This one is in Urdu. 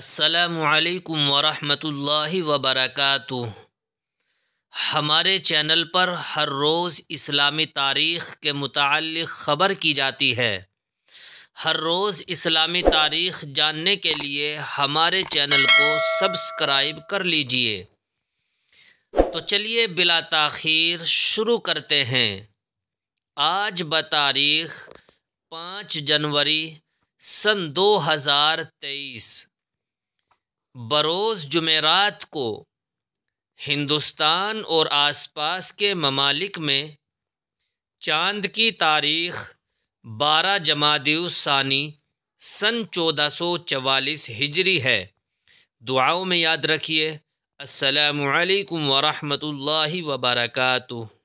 السلام علیکم ورحمۃ اللہ وبرکاتہ ہمارے چینل پر ہر روز اسلامی تاریخ کے متعلق خبر کی جاتی ہے ہر روز اسلامی تاریخ جاننے کے لیے ہمارے چینل کو سبسکرائب کر لیجئے تو چلیے بلا تاخیر شروع کرتے ہیں آج ب تاریخ پانچ جنوری سن دو ہزار تیئیس بروز جمعرات کو ہندوستان اور آس پاس کے ممالک میں چاند کی تاریخ بارہ جمادی ثانی سن چودہ سو چوالیس ہجری ہے دعاؤں میں یاد رکھیے السلام علیکم ورحمۃ اللہ وبرکاتہ